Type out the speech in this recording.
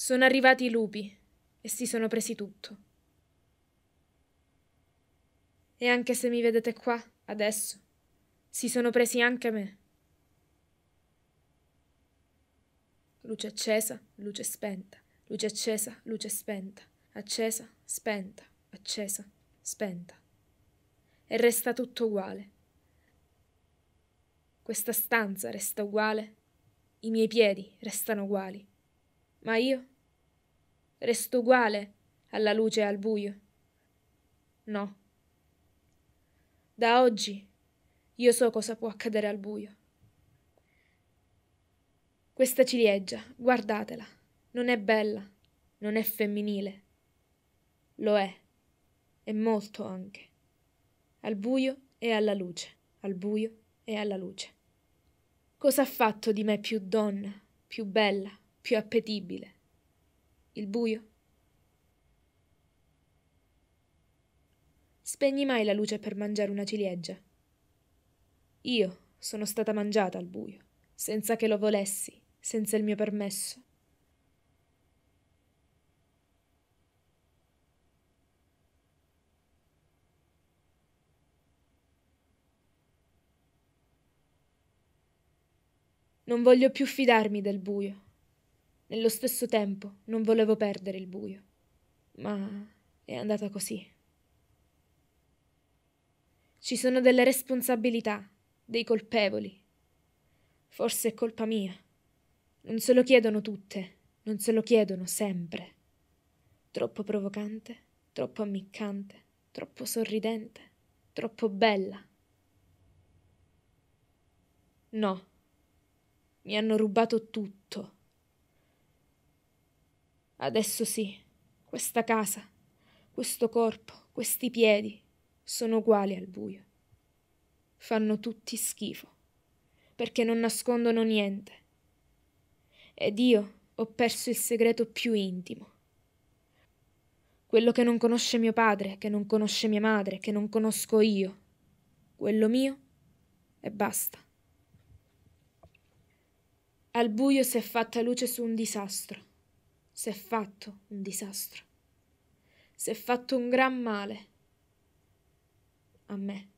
Sono arrivati i lupi e si sono presi tutto. E anche se mi vedete qua, adesso, si sono presi anche me. Luce accesa, luce spenta, luce accesa, luce spenta, accesa, spenta, accesa, spenta. E resta tutto uguale. Questa stanza resta uguale, i miei piedi restano uguali. Ma io? Resto uguale alla luce e al buio? No. Da oggi io so cosa può accadere al buio. Questa ciliegia, guardatela, non è bella, non è femminile. Lo è, e molto anche. Al buio e alla luce, al buio e alla luce. Cosa ha fatto di me più donna, più bella, più appetibile, il buio. Spegni mai la luce per mangiare una ciliegia. Io sono stata mangiata al buio, senza che lo volessi, senza il mio permesso. Non voglio più fidarmi del buio. Nello stesso tempo non volevo perdere il buio, ma è andata così. Ci sono delle responsabilità, dei colpevoli. Forse è colpa mia. Non se lo chiedono tutte, non se lo chiedono sempre. Troppo provocante, troppo ammiccante, troppo sorridente, troppo bella. No, mi hanno rubato tutto Adesso sì, questa casa, questo corpo, questi piedi sono uguali al buio. Fanno tutti schifo, perché non nascondono niente. Ed io ho perso il segreto più intimo. Quello che non conosce mio padre, che non conosce mia madre, che non conosco io. Quello mio e basta. Al buio si è fatta luce su un disastro si è fatto un disastro, Si è fatto un gran male a me.